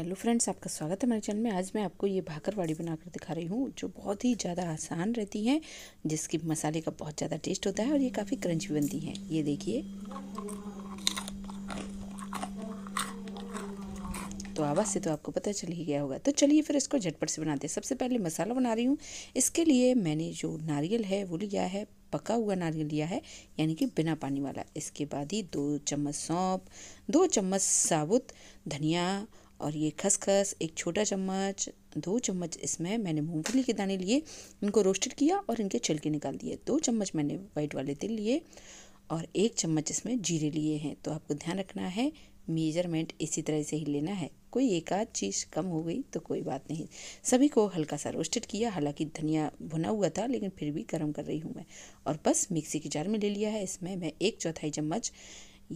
hello friends आपका स्वागत है हमारे चैनल में आज मैं आपको ये भाकरवाड़ी बनाकर दिखा रही हूँ जो बहुत ही ज़्यादा आसान रहती हैं जिसकी मसाले का बहुत ज़्यादा टेस्ट होता है और ये काफ़ी क्रंची बनती हैं ये देखिए तो आवाज़ से तो आपको पता चल ही गया होगा तो चलिए फिर इसको झटपट से बनाते हैं सबसे पहले मसाला बना रही हूँ इसके लिए मैंने जो नारियल है वो लिया है पका हुआ नारियल लिया है यानी कि बिना पानी वाला इसके बाद ही दो चम्मच सौंप दो चम्मच साबुत धनिया और ये खसखस एक छोटा चम्मच दो चम्मच इसमें मैंने मूंगफली के दाने लिए इनको रोस्टेड किया और इनके छिलके निकाल दिए दो चम्मच मैंने वाइट वाले तिल लिए और एक चम्मच इसमें जीरे लिए हैं तो आपको ध्यान रखना है मेजरमेंट इसी तरह से ही लेना है कोई एक आध चीज़ कम हो गई तो कोई बात नहीं सभी को हल्का सा रोस्टेड किया हालांकि धनिया भुना हुआ था लेकिन फिर भी गर्म कर रही हूँ मैं और बस मिक्सी के जार में ले लिया है इसमें मैं एक चौथाई चम्मच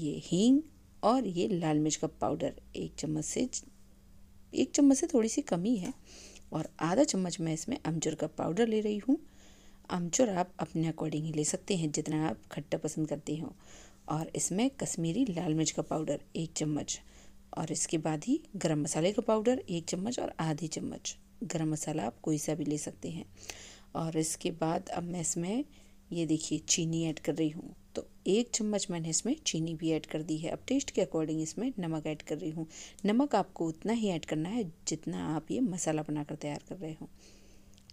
ये हींग और ये लाल मिर्च का पाउडर एक चम्मच से एक चम्मच से थोड़ी सी कमी है और आधा चम्मच मैं इसमें अमचूर का पाउडर ले रही हूँ अमचूर आप अपने अकॉर्डिंग ही ले सकते हैं जितना आप खट्टा पसंद करते हो और इसमें कश्मीरी लाल मिर्च का पाउडर एक चम्मच और इसके बाद ही गरम मसाले का पाउडर एक चम्मच और आधी चम्मच गरम मसाला आप कोई सा भी ले सकते हैं और इसके बाद अब मैं इसमें ये देखिए चीनी ऐड कर रही हूँ तो एक चम्मच मैंने इसमें चीनी भी ऐड कर दी है अब टेस्ट के अकॉर्डिंग इसमें नमक ऐड कर रही हूँ नमक आपको उतना ही ऐड करना है जितना आप ये मसाला बनाकर तैयार कर रहे हो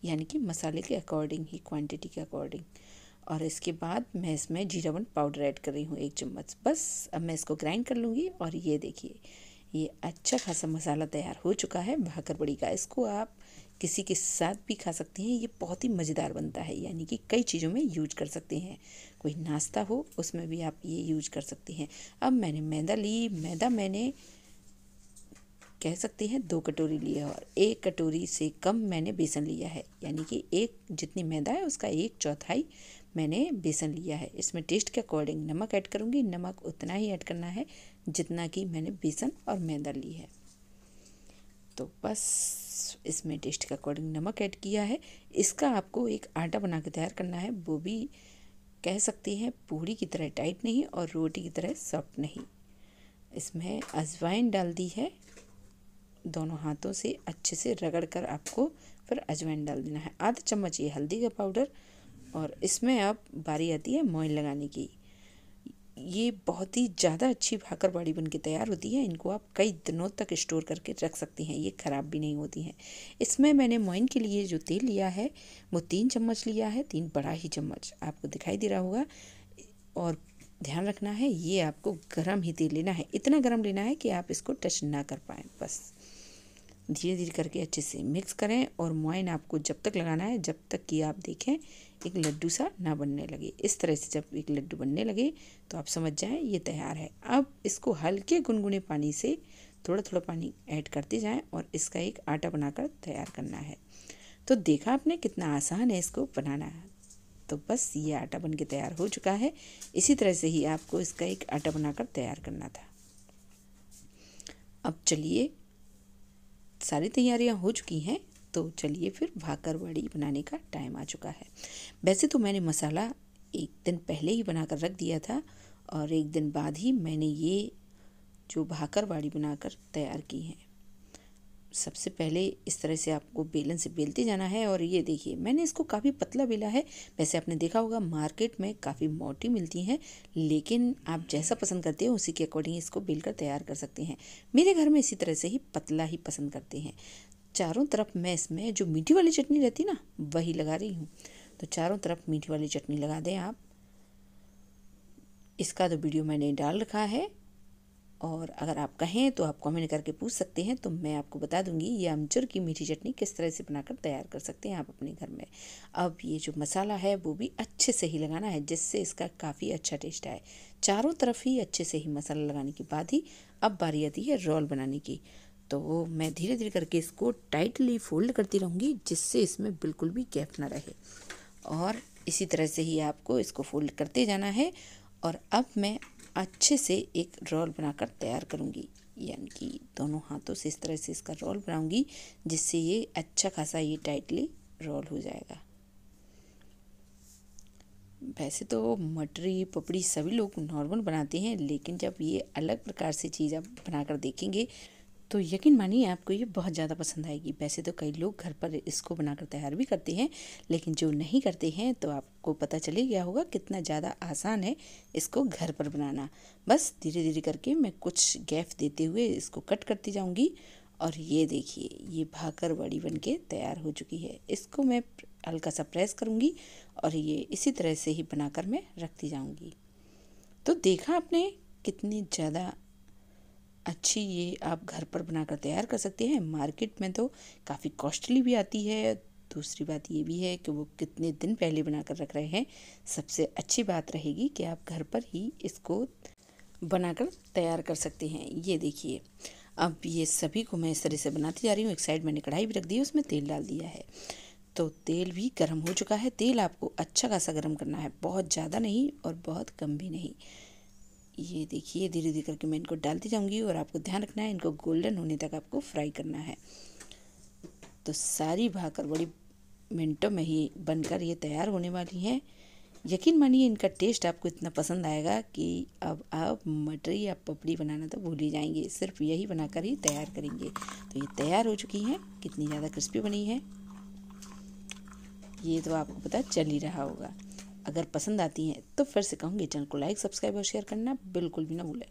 यानी कि मसाले के अकॉर्डिंग ही क्वांटिटी के अकॉर्डिंग और इसके बाद मैं इसमें जीरा वन पाउडर ऐड कर रही हूँ एक चम्मच बस अब मैं इसको ग्राइंड कर लूँगी और ये देखिए ये अच्छा खासा मसाला तैयार हो चुका है भाकर बड़ी का इसको आप किसी के साथ भी खा सकते हैं ये बहुत ही मज़ेदार बनता है यानी कि कई चीज़ों में यूज कर सकते हैं कोई नाश्ता हो उसमें भी आप ये यूज कर सकते हैं अब मैंने मैदा ली मैदा मैंने कह सकते हैं दो कटोरी लिया और एक कटोरी से कम मैंने बेसन लिया है यानी कि एक जितनी मैदा है उसका एक चौथाई मैंने बेसन लिया है इसमें टेस्ट के अकॉर्डिंग नमक ऐड करूँगी नमक उतना ही ऐड करना है जितना कि मैंने बेसन और मैदा ली है तो बस इसमें टेस्ट के अकॉर्डिंग नमक ऐड किया है इसका आपको एक आटा बना के तैयार करना है वो भी कह सकती हैं पूरी की तरह टाइट नहीं और रोटी की तरह सॉफ्ट नहीं इसमें अजवाइन डाल दी है दोनों हाथों से अच्छे से रगड़ कर आपको फिर अजवाइन डाल देना है आधा चम्मच ये हल्दी का पाउडर और इसमें अब बारी आती है मोइन लगाने की ये बहुत ही ज़्यादा अच्छी भाकर बाड़ी बन के तैयार होती है इनको आप कई दिनों तक स्टोर करके रख सकती हैं ये ख़राब भी नहीं होती हैं इसमें मैंने मोइन के लिए जो तेल लिया है वो तीन चम्मच लिया है तीन बड़ा ही चम्मच आपको दिखाई दे रहा होगा और ध्यान रखना है ये आपको गर्म ही तेल लेना है इतना गर्म लेना है कि आप इसको टच ना कर पाएँ बस धीरे धीरे करके अच्छे से मिक्स करें और मोइन आपको जब तक लगाना है जब तक कि आप देखें एक लड्डू सा ना बनने लगे इस तरह से जब एक लड्डू बनने लगे तो आप समझ जाएं ये तैयार है अब इसको हल्के गुनगुने पानी से थोड़ा थोड़ा पानी ऐड करते जाएं और इसका एक आटा बनाकर तैयार करना है तो देखा आपने कितना आसान है इसको बनाना तो बस ये आटा बन के तैयार हो चुका है इसी तरह से ही आपको इसका एक आटा बनाकर तैयार करना था अब चलिए सारी तैयारियां हो चुकी हैं तो चलिए फिर भाकर वड़ी बनाने का टाइम आ चुका है वैसे तो मैंने मसाला एक दिन पहले ही बनाकर रख दिया था और एक दिन बाद ही मैंने ये जो भाकर वाड़ी बनाकर तैयार की हैं सबसे पहले इस तरह से आपको बेलन से बेलते जाना है और ये देखिए मैंने इसको काफ़ी पतला बेला है वैसे आपने देखा होगा मार्केट में काफ़ी मोटी मिलती हैं लेकिन आप जैसा पसंद करते हैं उसी के अकॉर्डिंग इसको बेल कर तैयार कर सकते हैं मेरे घर में इसी तरह से ही पतला ही पसंद करते हैं चारों तरफ मैं इसमें जो मीठी वाली चटनी रहती ना वही लगा रही हूँ तो चारों तरफ मीठी वाली चटनी लगा दें आप इसका तो वीडियो मैंने डाल रखा है और अगर आप कहें तो आप कमेंट करके पूछ सकते हैं तो मैं आपको बता दूंगी ये अमचूर की मीठी चटनी किस तरह से बनाकर तैयार कर सकते हैं आप अपने घर में अब ये जो मसाला है वो भी अच्छे से ही लगाना है जिससे इसका काफ़ी अच्छा टेस्ट आए चारों तरफ ही अच्छे से ही मसाला लगाने के बाद ही अब बारी आती है रोल बनाने की तो मैं धीरे धीरे करके इसको टाइटली फोल्ड करती रहूँगी जिससे इसमें बिल्कुल भी गैप ना रहे और इसी तरह से ही आपको इसको फोल्ड करते जाना है और अब मैं अच्छे से एक रोल बनाकर तैयार करूँगी यानी कि दोनों हाथों से इस तरह से इसका रोल बनाऊँगी जिससे ये अच्छा खासा ये टाइटली रोल हो जाएगा वैसे तो मटरी पपड़ी सभी लोग नॉर्मल बनाते हैं लेकिन जब ये अलग प्रकार से चीज़ आप बनाकर देखेंगे तो यकीन मानिए आपको ये बहुत ज़्यादा पसंद आएगी वैसे तो कई लोग घर पर इसको बनाकर तैयार भी करते हैं लेकिन जो नहीं करते हैं तो आपको पता चले गया होगा कितना ज़्यादा आसान है इसको घर पर बनाना बस धीरे धीरे करके मैं कुछ गैप देते हुए इसको कट करती जाऊँगी और ये देखिए ये भाकर वड़ी बन के तैयार हो चुकी है इसको मैं हल्का सा प्रेस करूँगी और ये इसी तरह से ही बनाकर मैं रखती जाऊँगी तो देखा आपने कितनी ज़्यादा अच्छी ये आप घर पर बनाकर तैयार कर सकते हैं मार्केट में तो काफ़ी कॉस्टली भी आती है दूसरी बात ये भी है कि वो कितने दिन पहले बना कर रख रहे हैं सबसे अच्छी बात रहेगी कि आप घर पर ही इसको बनाकर तैयार कर सकते हैं ये देखिए अब ये सभी को मैं इस तरह से बनाती जा रही हूँ एक साइड मैंने कढ़ाई भी रख दी है उसमें तेल डाल दिया है तो तेल भी गर्म हो चुका है तेल आपको अच्छा खासा गर्म करना है बहुत ज़्यादा नहीं और बहुत कम भी नहीं ये देखिए धीरे धीरे करके मैं इनको डालती जाऊंगी और आपको ध्यान रखना है इनको गोल्डन होने तक आपको फ्राई करना है तो सारी भाकर बड़ी मिनटों में ही बनकर ये तैयार होने वाली हैं यकीन मानिए इनका टेस्ट आपको इतना पसंद आएगा कि अब आप मटर या पपड़ी बनाना तो भूल ही जाएंगे सिर्फ यही बनाकर ही तैयार करेंगे तो ये तैयार हो चुकी है कितनी ज़्यादा क्रिस्पी बनी है ये तो आपको पता चल ही रहा होगा अगर पसंद आती हैं तो फिर से कहूँगी चैनल को लाइक सब्सक्राइब और शेयर करना बिल्कुल भी ना भूलें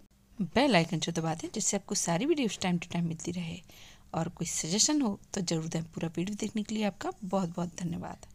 बेल आइकन जो दबा दें जिससे आपको सारी वीडियोस टाइम टू टाइम मिलती रहे और कोई सजेशन हो तो ज़रूर दें पूरा वीडियो देखने के लिए आपका बहुत बहुत धन्यवाद